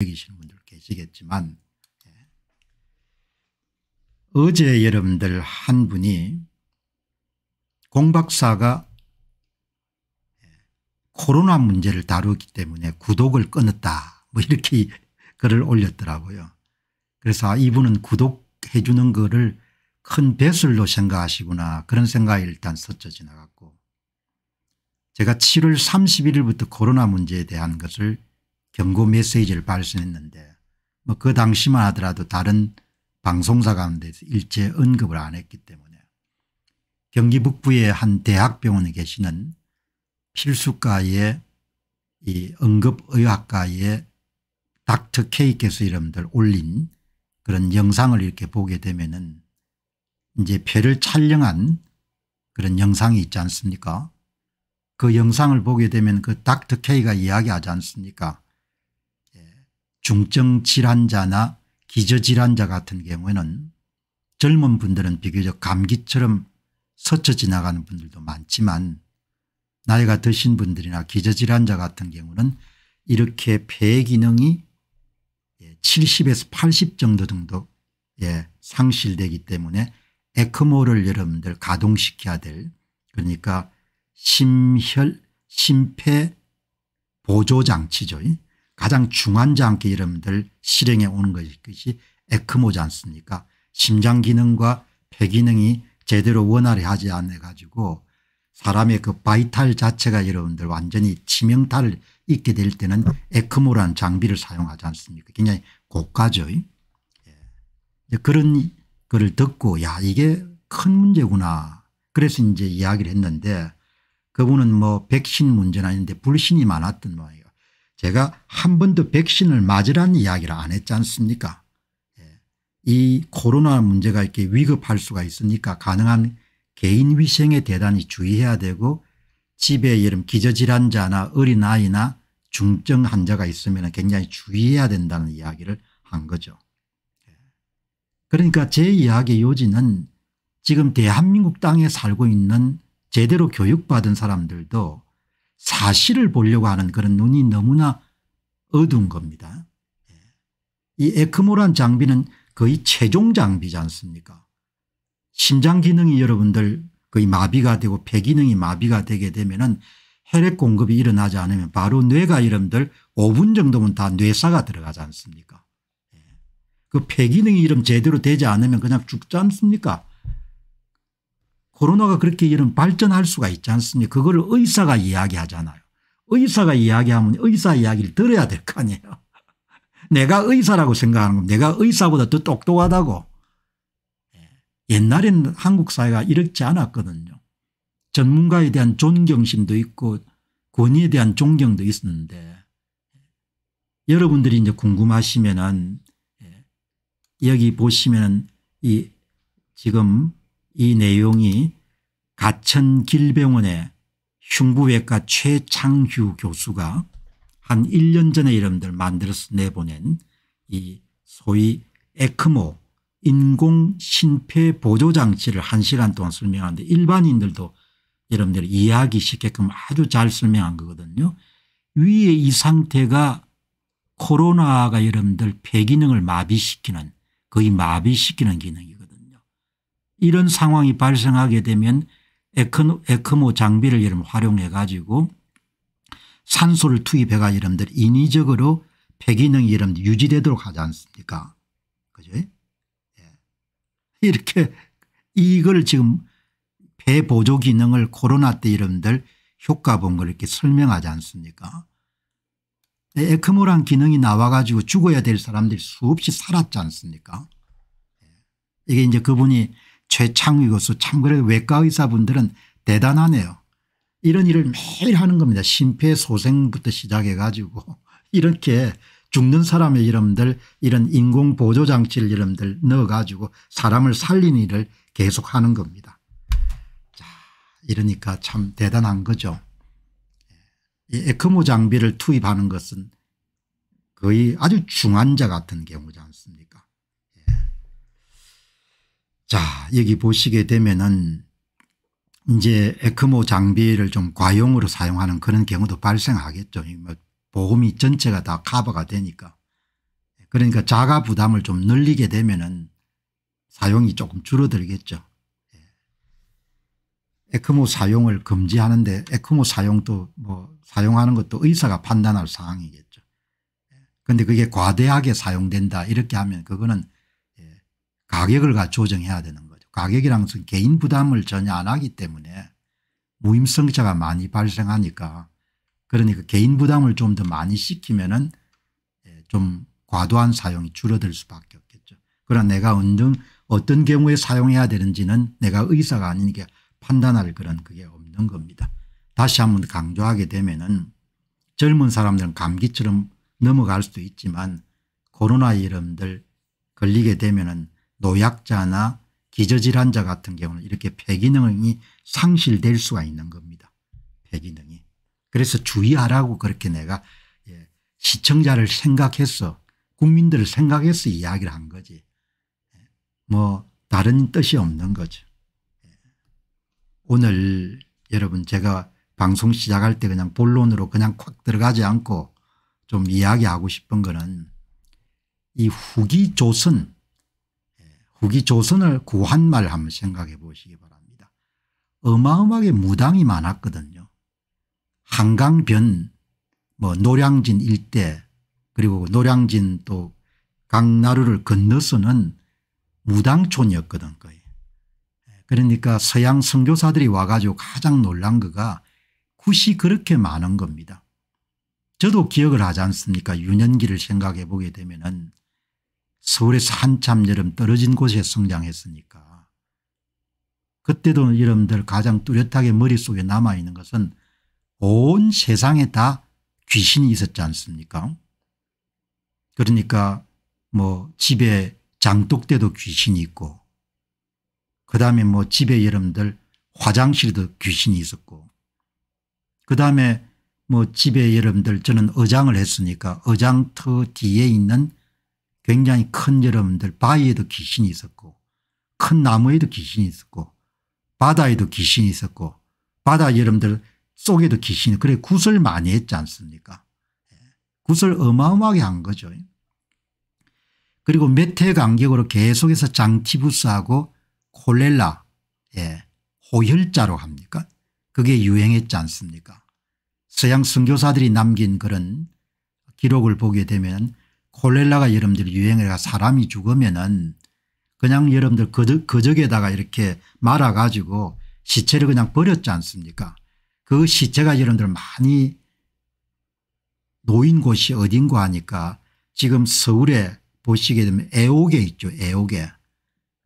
여 계시는 분들 계시겠지만 예. 어제 여러분들 한 분이 공박사가 예, 코로나 문제를 다루기 때문에 구독을 끊었다 뭐 이렇게 글을 올렸더라고요. 그래서 아, 이분은 구독해 주는 거를 큰 배설로 생각하시구나 그런 생각이 일단 스쳐 지나갔고 제가 7월 31일부터 코로나 문제에 대한 것을 경고 메시지를 발신했는데 뭐그 당시만 하더라도 다른 방송사 가운데서 일체 언급을 안 했기 때문에 경기 북부의 한 대학병원에 계시는 필수과의 이 응급의학과의 닥터 케이께서 여러분들 올린 그런 영상을 이렇게 보게 되면은 이제 폐를 촬영한 그런 영상이 있지 않습니까? 그 영상을 보게 되면 그 닥터 K가 이야기하지 않습니까? 중증 질환자나 기저질환자 같은 경우에는 젊은 분들은 비교적 감기처럼 스쳐 지나가는 분들도 많지만 나이가 드신 분들이나 기저질환자 같은 경우는 이렇게 폐 기능이 70에서 예, 80 정도 정도 예, 상실되기 때문에 에크모를 여러분들 가동시켜야 될 그러니까 심혈 심폐 보조장치죠. 가장 중환자 함께 여러분들 실행해 오는 것이 에크모지 않습니까 심장 기능과 폐 기능이 제대로 원활히 하지 않아 가지고 사람의 그 바이탈 자체가 여러분들 완전히 치명타를 입게 될 때는 에크모라는 장비를 사용하지 않습니까 굉장히 고가죠. 예. 그런 거를 듣고 야 이게 큰 문제구나 그래서 이제 이야기를 했는데 그분은 뭐 백신 문제는 아닌데 불신이 많았던 모양이에요. 제가 한 번도 백신을 맞으라는 이야기를 안 했지 않습니까 예. 이 코로나 문제가 이렇게 위급할 수가 있으니까 가능한 개인 위생에 대단히 주의해야 되고 집에 예를 기저질환자나 어린아이나 중증 환자가 있으면 굉장히 주의해야 된다는 이야기를 한 거죠. 예. 그러니까 제이야기 요지는 지금 대한민국 땅에 살고 있는 제대로 교육받은 사람들도 사실을 보려고 하는 그런 눈이 너무나 어두운 겁니다. 예. 이 에크모란 장비는 거의 최종 장비지 않습니까 심장 기능이 여러분들 거의 마비가 되고 폐기능이 마비가 되게 되면 은 혈액 공급이 일어나지 않으면 바로 뇌가 여러분들 5분 정도면 다 뇌사가 들어가지 않습니까 예. 그 폐기능이 이름 제대로 되지 않으면 그냥 죽지 않습니까 코로나가 그렇게 이런 발전할 수가 있지 않습니까 그걸 의사가 이야기하잖아요. 의사가 이야기하면 의사 이야기를 들어야 될 거 아니에요. 내가 의사라고 생각하는 겁 내가 의사보다 더 똑똑하다고. 예. 옛날에는 한국 사회가 이렇지 않았거든요. 전문가에 대한 존경심도 있고 권위에 대한 존경도 있었는데 여러분들이 이제 궁금하시면은 예, 여기 보시면은 이 지금 이 내용이 가천 길병원의 흉부외과 최창규 교수가 한 1년 전에 여러분들 만들어서 내보낸 이 소위 에크모 인공심폐보조장치를 1시간 동안 설명하는데 일반인들도 여러분들 이해하기 쉽게끔 아주 잘 설명한 거거든요. 위에 이 상태가 코로나가 여러분들 폐기능을 마비시키는 거의 마비시키는 기능이에요. 이런 상황이 발생하게 되면 에크모 장비를 여러분 활용해 가지고 산소를 투입해 가지고 여러분들 인위적으로 폐기능이 여러분들 유지되도록 하지 않습니까 그죠 예. 이렇게 이걸 지금 배 보조 기능을 코로나 때 여러분들 효과 본 걸 이렇게 설명하지 않습니까 예, 에크모란 기능이 나와 가지고 죽어야 될 사람들이 수없이 살았지 않습니까 예. 이게 이제 그분이 최창우 교수 참 그래 외과 의사분들은 대단하네요. 이런 일을 매일 하는 겁니다. 심폐소생부터 시작해 가지고 이렇게 죽는 사람의 이름들 이런 인공보조장치를 이름들 넣어 가지고 사람을 살린 일을 계속하는 겁니다. 자, 이러니까 참 대단한 거죠. 예, 에크모 장비를 투입하는 것은 거의 아주 중환자 같은 경우지 않습니까 자 여기 보시게 되면은 이제 에크모 장비를 좀 과용으로 사용하는 그런 경우도 발생하겠죠. 뭐 보험이 전체가 다 커버가 되니까. 그러니까 자가 부담을 좀 늘리게 되면은 사용이 조금 줄어들겠죠. 예. 에크모 사용을 금지하는데 에크모 사용도 뭐 사용하는 것도 의사가 판단할 사항이겠죠. 그런데 예. 그게 과대하게 사용된다 이렇게 하면 그거는 가격을 갖 조정해야 되는 거죠. 가격이란 것은 개인 부담을 전혀 안 하기 때문에 무임승차가 많이 발생하니까 그러니까 개인 부담을 좀 더 많이 시키면은 예, 좀 과도한 사용이 줄어들 수밖에 없겠죠. 그러나 내가 언등 어떤 경우에 사용해야 되는지는 내가 의사가 아니니까 판단할 그런 그게 없는 겁니다. 다시 한 번 강조하게 되면은 젊은 사람들은 감기처럼 넘어갈 수도 있지만 코로나 이름들 걸리게 되면은 노약자나 기저질환자 같은 경우는 이렇게 폐기능이 상실될 수가 있는 겁니다. 폐기능이. 그래서 주의하라고 그렇게 내가 예, 시청자를 생각해서 국민들을 생각해서 이야기를 한 거지. 예, 뭐 다른 뜻이 없는 거죠. 예. 오늘 여러분 제가 방송 시작할 때 그냥 본론으로 그냥 콱 들어가지 않고 좀 이야기하고 싶은 거는 이 후기 조선 후기 조선을 구한 말 한번 생각해 보시기 바랍니다. 어마어마하게 무당이 많았거든요. 한강변 뭐 노량진 일대 그리고 노량진 또 강나루를 건너서는 무당촌이었거든 거의. 그러니까 서양 선교사들이 와가지고 가장 놀란 거가 굿이 그렇게 많은 겁니다. 저도 기억을 하지 않습니까 유년기를 생각해 보게 되면 은 서울에서 한참 여름 떨어진 곳에 성장했으니까 그때도 여러분들 가장 뚜렷하게 머릿속에 남아있는 것은 온 세상에 다 귀신이 있었지 않습니까 그러니까 뭐 집에 장독대도 귀신이 있고 그다음에 뭐 집에 여러분들 화장실도 귀신이 있었고 그다음에 뭐 집에 여러분들 저는 어장을 했으니까 어장터 뒤에 있는 굉장히 큰 여러분들 바위에도 귀신이 있었고 큰 나무에도 귀신이 있었고 바다에도 귀신이 있었고 바다 여러분들 속에도 귀신이 그래 구슬 많이 했지 않습니까 예. 구슬 어마어마하게 한 거죠. 그리고 몇 해 간격으로 계속해서 장티푸스하고 콜렐라 예, 호혈자로 합니까 그게 유행했지 않습니까 서양 선교사들이 남긴 그런 기록을 보게 되면 콜렐라가 여러분들 유행해가 사람이 죽으면은 그냥 여러분들 거적, 거적에다가 이렇게 말아가지고 시체를 그냥 버렸지 않습니까 그 시체가 여러분들 많이 놓인 곳이 어딘가 하니까 지금 서울에 보시게 되면 애옥에 있죠 애옥에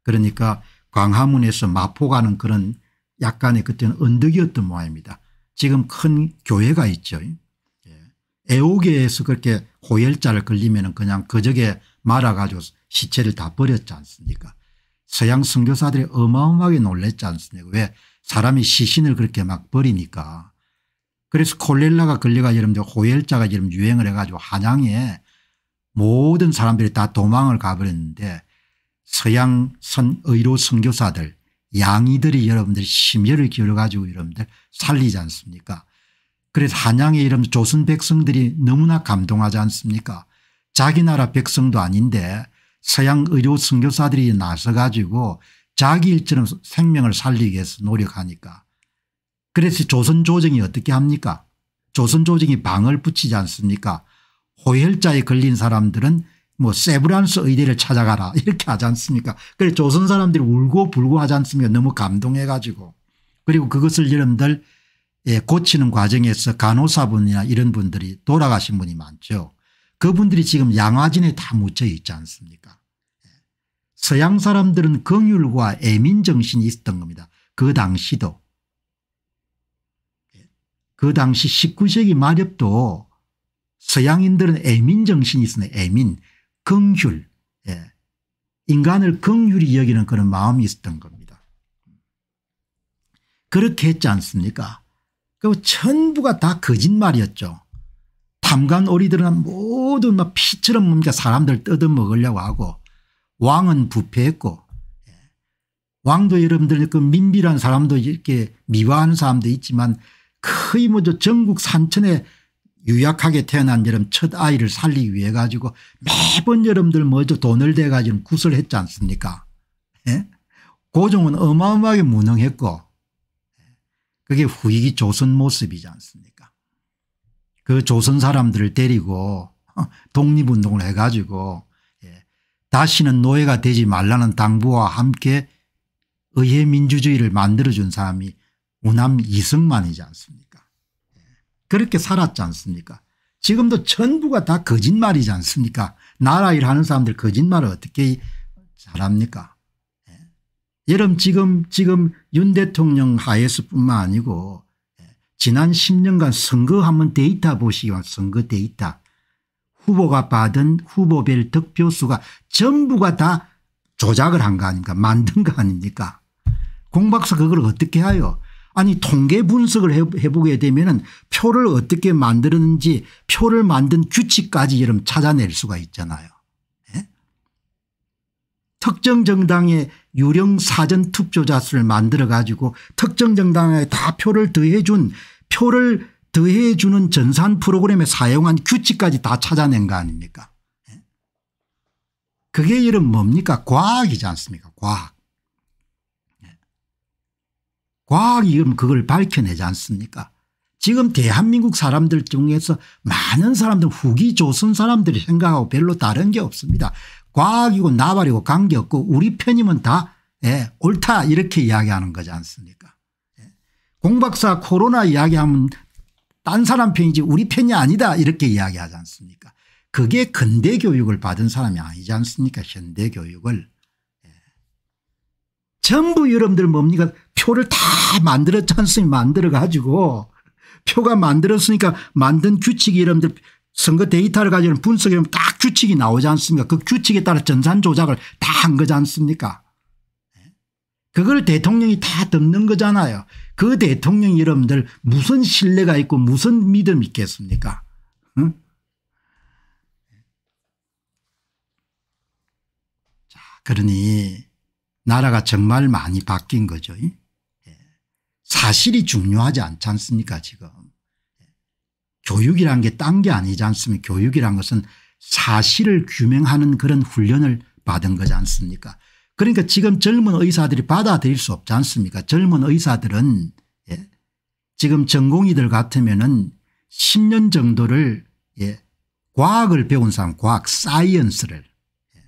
그러니까 광화문에서 마포 가는 그런 약간의 그때는 언덕이었던 모양입니다 지금 큰 교회가 있죠 예. 애옥에서 그렇게 호열자를 걸리면 그냥 그저에 말아가지고 시체를 다 버렸지 않습니까 서양 선교사들이 어마어마하게 놀랬지 않습니까 왜 사람이 시신을 그렇게 막 버리니까 그래서 콜렐라가 걸려가 여러분 호열자가 여러분 유행을 해가지고 한양에 모든 사람들이 다 도망을 가버렸는데 서양 선 의료 선교사들 양이들이 여러분들 심혈을 기울여 가지고 여러분들 살리지 않습니까 그래서 한양의 이름 조선 백성들이 너무나 감동하지 않습니까 자기 나라 백성도 아닌데 서양 의료 선교사들이 나서 가지고 자기 일처럼 생명을 살리기 위해서 노력하니까 그래서 조선 조정이 어떻게 합니까 조선 조정이 방을 붙이지 않습니까 호혈자에 걸린 사람들은 뭐 세브란스 의대를 찾아가라 이렇게 하지 않습니까 그래서 조선 사람들이 울고 불고 하지 않습니까 너무 감동해 가지고 그리고 그것을 여러분들 예, 고치는 과정에서 간호사분이나 이런 분들이 돌아가신 분이 많죠. 그분들이 지금 양화진에 다 묻혀 있지 않습니까 예. 서양 사람들은 긍율과 애민정신이 있었던 겁니다. 그 당시도. 예. 그 당시 19세기 말엽도 서양인들은 애민정신이 있었네 애민 긍휼 예. 인간을 긍휼히 여기는 그런 마음이 있었던 겁니다. 그렇게 했지 않습니까 그 전부가 다 거짓말이었죠. 탐관 오리들은 모두 막 피처럼 뭡니까 사람들 뜯어먹으려고 하고 왕은 부패했고 예. 왕도 여러분들 그 민비란 사람도 이렇게 미화하는 사람도 있지만 거의 뭐저 전국 산천에 유약하게 태어난 여름 첫 아이를 살리기 위해 가지고 매번 여러분들 먼저 뭐 돈을 대 가지고 구슬했지 않습니까 예? 고종은 어마어마하게 무능했고 그게 후익이 조선 모습이지 않습니까 그 조선 사람들을 데리고 어, 독립운동을 해가지고 예, 다시는 노예가 되지 말라는 당부와 함께 의회 민주주의를 만들어준 사람이 우남 이승만이지 않습니까 예, 그렇게 살았지 않습니까 지금도 전부가 다 거짓말이지 않습니까 나라 일하는 사람들 거짓말을 어떻게 잘합니까 여러분 지금 지금 윤 대통령 하에서뿐만 아니고 예, 지난 10년간 선거 한번 데이터 보시기 선거 데이터 후보가 받은 후보별 득표수가 전부가 다 조작을 한 거 아닙니까 만든 거 아닙니까 공박사 그걸 어떻게 하여 아니 통계 분석을 해보게 되면 은 표를 어떻게 만들었는지 표를 만든 규칙까지 여러분 찾아낼 수가 있잖아요 특정 정당의 유령 사전 투표자 수를 만들어 가지고 특정 정당에 다 표를 더해 준 표를 더해 주는 전산 프로그램에 사용한 규칙까지 다 찾아낸 거 아닙니까 예? 그게 이름 뭡니까 과학이지 않습니까 과학. 예? 과학이 지 그걸 밝혀내지 않습니까 지금 대한민국 사람들 중에서 많은 사람들 후기 조선 사람들이 생각하고 별로 다른 게 없습니다. 과학이고 나발이고 관계없고 우리 편이면 다 예, 옳다 이렇게 이야기하는 거지 않습니까 예. 공박사 코로나 이야기하면 딴 사람 편이지 우리 편이 아니다 이렇게 이야기하지 않습니까 그게 근대 교육을 받은 사람이 아니지 않습니까 현대 교육을 예. 전부 여러분들 뭡니까 표를 다 만들었지 않습 만들어 가지고 표가 만들었으니까 만든 규칙이 여러분들 선거 데이터를 가지고 분석해 면딱 규칙이 나오지 않습니까 그 규칙에 따라 전산 조작을 다 한 거지 않습니까 예? 그걸 대통령이 다 덮는 거잖아요 그 대통령 여러분들 무슨 신뢰가 있고 무슨 믿음 있겠습니까 응? 자 그러니 나라가 정말 많이 바뀐 거죠 예. 사실이 중요하지 않지 않습니까 지금 교육이란 게 딴 게 아니지 않습니까 교육이란 것은 사실을 규명하는 그런 훈련을 받은 거지 않습니까 그러니까 지금 젊은 의사들이 받아들일 수 없지 않습니까 젊은 의사들은 예. 지금 전공이들 같으면 은 10년 정도를 예. 과학을 배운 사람 과학 사이언스를 예,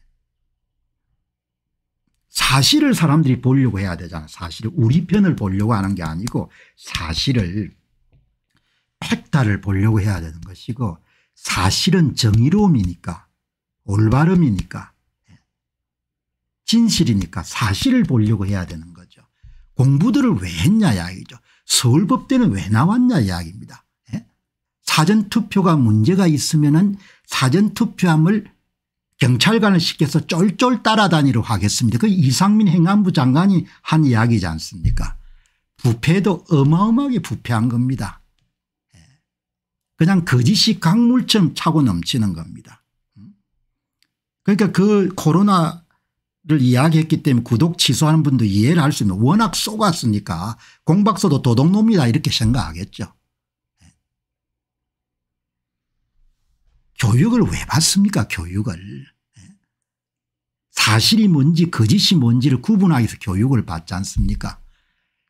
사실을 사람들이 보려고 해야 되잖아 사실을 우리 편을 보려고 하는 게 아니고 사실을 팩타를 보려고 해야 되는 것이고 사실은 정의로움이니까 올바름이니까 예, 진실이니까 사실을 보려고 해야 되는 거죠. 공부들을 왜 했냐 이야기죠. 서울법대는 왜 나왔냐 이야기입니다. 예? 사전투표가 문제가 있으면 은 사전투표함을 경찰관을 시켜서 쫄쫄 따라다니도록 하겠습니다. 그 이상민 행안부 장관이 한 이야기지 않습니까 부패도 어마어마하게 부패한 겁니다. 그냥 거짓이 강물처럼 차고 넘치는 겁니다. 음? 그러니까 그 코로나를 이야기했기 때문에 구독 취소하는 분도 이해를 할 수 있는 워낙 쏘았으니까 공박서도 도둑놈이다 이렇게 생각하겠죠. 예. 교육을 왜 받습니까 교육을. 예. 사실이 뭔지 거짓이 뭔지를 구분하기 위해서 교육을 받지 않습니까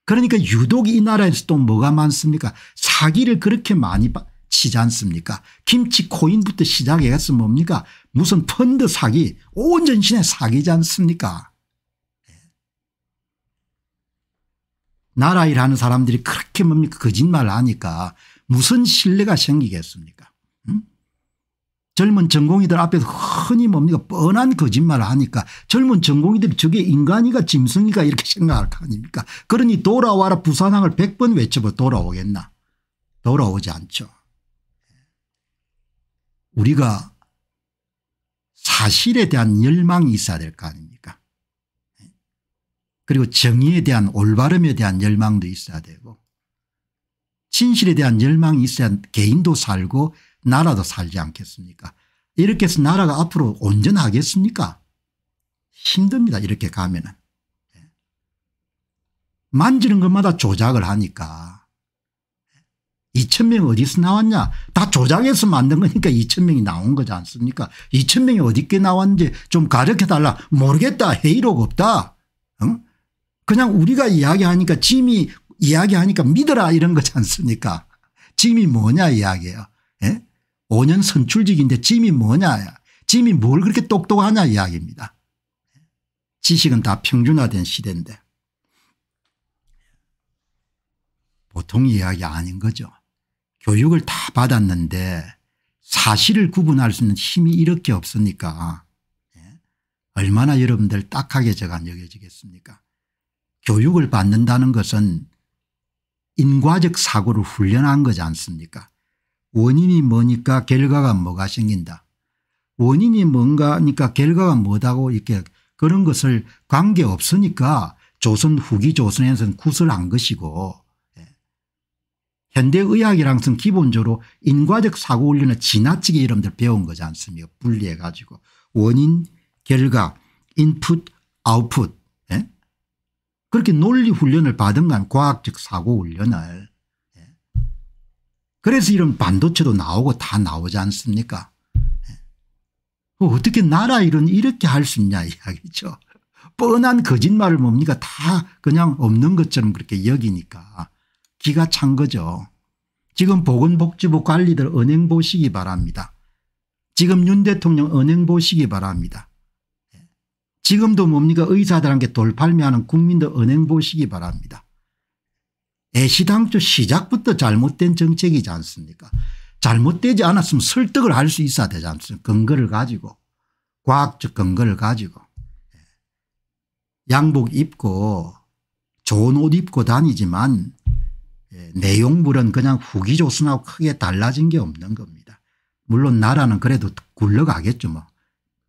그러니까 유독 이 나라에서 또 뭐가 많습니까 사기를 그렇게 많이 받 시지 않습니까 김치 코인부터 시작해서 뭡니까 무슨 펀드 사기 온전신의 사기지 않습니까 예. 나라 일하는 사람들이 그렇게 뭡니까 거짓말 하니까 무슨 신뢰가 생기겠습니까 응? 젊은 전공이들 앞에서 흔히 뭡니까 뻔한 거짓말을 하니까 젊은 전공이들이 저게 인간이가 짐승이가 이렇게 생각할 거 아닙니까 그러니 돌아와라 부산항을 100번 외쳐봐 돌아오겠나 돌아오지 않죠. 우리가 사실에 대한 열망이 있어야 될 거 아닙니까 그리고 정의에 대한 올바름에 대한 열망도 있어야 되고 진실에 대한 열망이 있어야 개인도 살고 나라도 살지 않겠습니까 이렇게 해서 나라가 앞으로 온전하겠습니까 힘듭니다 이렇게 가면은 예. 만지는 것마다 조작을 하니까 2,000명 어디서 나왔냐 다 조작해서 만든 거니까 2,000명이 나온 거지 않습니까 2,000명이 어디께 나왔는지 좀 가르쳐달라 모르겠다 회의록 없다 응? 그냥 우리가 이야기하니까 짐이 이야기하니까 믿어라 이런 거지 않습니까 짐이 뭐냐 이야기예 예? 5년 선출직인데 짐이 뭐냐 짐이 뭘 그렇게 똑똑하냐 이야기입니다 지식은 다 평준화된 시대인데 보통 이야기 아닌 거죠. 교육을 다 받았는데 사실을 구분할 수 있는 힘이 이렇게 없으니까 예? 얼마나 여러분들 딱하게 제가 여겨지겠습니까 교육을 받는다는 것은 인과적 사고를 훈련한 거지 않습니까 원인이 뭐니까 결과가 뭐가 생긴다 원인이 뭔가니까 결과가 뭐다고 이렇게 그런 것을 관계없으니까 조선 후기 조선에서는 구설한 것이고 현대의학이랑은 기본적으로 인과적 사고 훈련을 지나치게 여러분들 배운 거지 않습니까 분리해 가지고 원인 결과 인풋 아웃풋 예? 그렇게 논리 훈련을 받은 건 과학적 사고 훈련을 예? 그래서 이런 반도체도 나오고 다 나오지 않습니까 예? 그 어떻게 나라 이런 이렇게 할 수 있냐 이야기죠 뻔한 거짓말을 뭡니까 다 그냥 없는 것처럼 그렇게 여기니까 기가 찬 거죠. 지금 보건복지부 관리들 은행 보시기 바랍니다. 지금 윤 대통령 은행 보시기 바랍니다. 지금도 뭡니까 의사들한테 돌팔매하는 국민들 은행 보시기 바랍니다. 애시당초 시작부터 잘못된 정책이지 않습니까 잘못되지 않았으면 설득을 할 수 있어야 되지 않습니까 근거를 가지고 과학적 근거를 가지고 양복 입고 좋은 옷 입고 다니지만 예, 내용물은 그냥 후기 조선하고 크게 달라진 게 없는 겁니다. 물론 나라는 그래도 굴러가겠죠 뭐.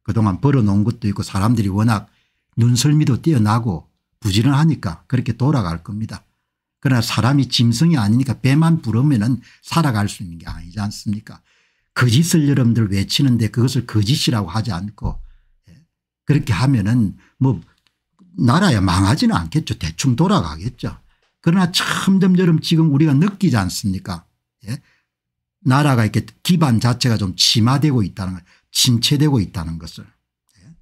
그동안 벌어놓은 것도 있고 사람들이 워낙 눈썰미도 뛰어나고 부지런하니까 그렇게 돌아갈 겁니다. 그러나 사람이 짐승이 아니니까 배만 부르면 은 살아갈 수 있는 게 아니지 않습니까 거짓을 그 여러분들 외치는데 그것을 거짓이라고 그 하지 않고 예, 그렇게 하면 은뭐 나라야 망하지는 않겠죠. 대충 돌아가겠죠. 그러나 점점점 지금 우리가 느끼지 않습니까 예? 나라가 이렇게 기반 자체가 좀 침하되고 있다는 걸 침체되고 있다는 것을 예?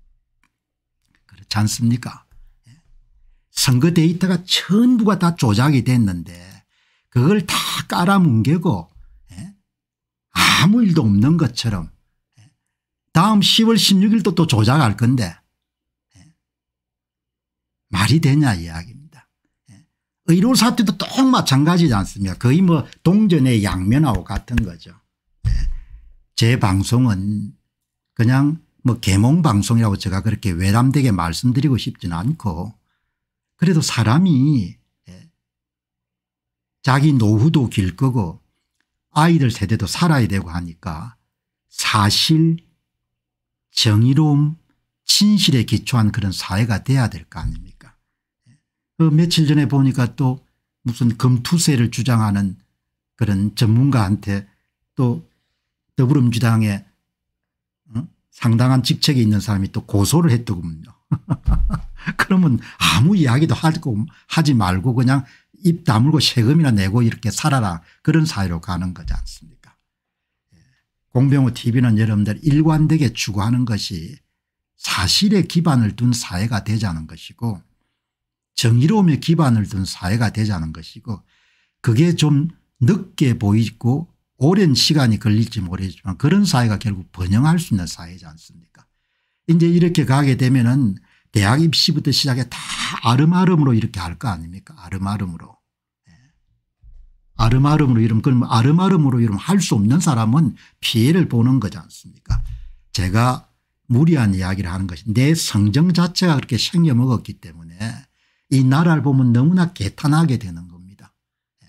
그렇지 않습니까 예? 선거 데이터가 전부가 다 조작이 됐는데 그걸 다 깔아뭉개고 예? 아무 일도 없는 것처럼 예? 다음 10월 16일도 또 조작할 건데 예? 말이 되냐 이야기입니다. 의료 사태도 똑 마찬가지지 않습니까 거의 뭐 동전의 양면하고 같은 거죠. 네. 제 방송은 그냥 뭐 개몽방송이라고 제가 그렇게 외람되게 말씀드리고 싶지 않고 그래도 사람이 네. 자기 노후도 길 거고 아이들 세대도 살아야 되고 하니까 사실 정의로움 진실에 기초한 그런 사회가 돼야 될 거 아닙니까 그 며칠 전에 보니까 또 무슨 금투세를 주장하는 그런 전문가한테 또 더불어민주당에 어? 상당한 직책이 있는 사람이 또 고소를 했더군요. 그러면 아무 이야기도 하지 말고 그냥 입 다물고 세금이나 내고 이렇게 살아라 그런 사회로 가는 거지 않습니까 예. 공병호 tv는 여러분들 일관되게 추구하는 것이 사실에 기반을 둔 사회가 되자는 것이고 정의로움에 기반을 둔 사회가 되자는 것이고 그게 좀 늦게 보이고 오랜 시간이 걸릴지 모르겠지만 그런 사회가 결국 번영할 수 있는 사회지 않습니까 이제 이렇게 가게 되면은 대학 입시부터 시작해 다 아름아름으로 이렇게 할 거 아닙니까 아름아름으로. 예. 아름아름으로 이러면 그럼 아름아름으로 이러면 할 수 없는 사람은 피해를 보는 거지 않습니까 제가 무리한 이야기를 하는 것이 내 성정 자체가 그렇게 생겨먹었기 때문에 이 나라를 보면 너무나 개탄하게 되는 겁니다. 예.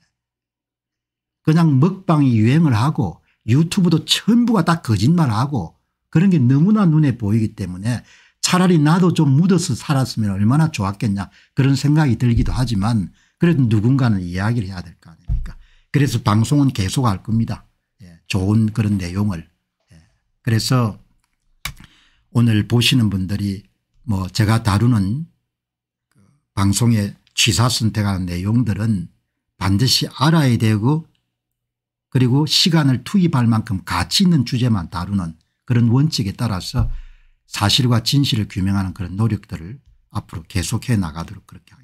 그냥 먹방이 유행을 하고 유튜브도 전부가 다 거짓말하고 그런 게 너무나 눈에 보이기 때문에 차라리 나도 좀 묻어서 살았으면 얼마나 좋았겠냐 그런 생각이 들기도 하지만 그래도 누군가는 이야기를 해야 될 거 아닙니까 그래서 방송은 계속 할 겁니다. 예, 좋은 그런 내용을. 예. 그래서 오늘 보시는 분들이 뭐 제가 다루는 방송에 취사 선택한 내용들은 반드시 알아야 되고 그리고 시간을 투입할 만큼 가치 있는 주제만 다루는 그런 원칙에 따라서 사실과 진실을 규명하는 그런 노력들을 앞으로 계속해 나가도록 그렇게 하겠습니다.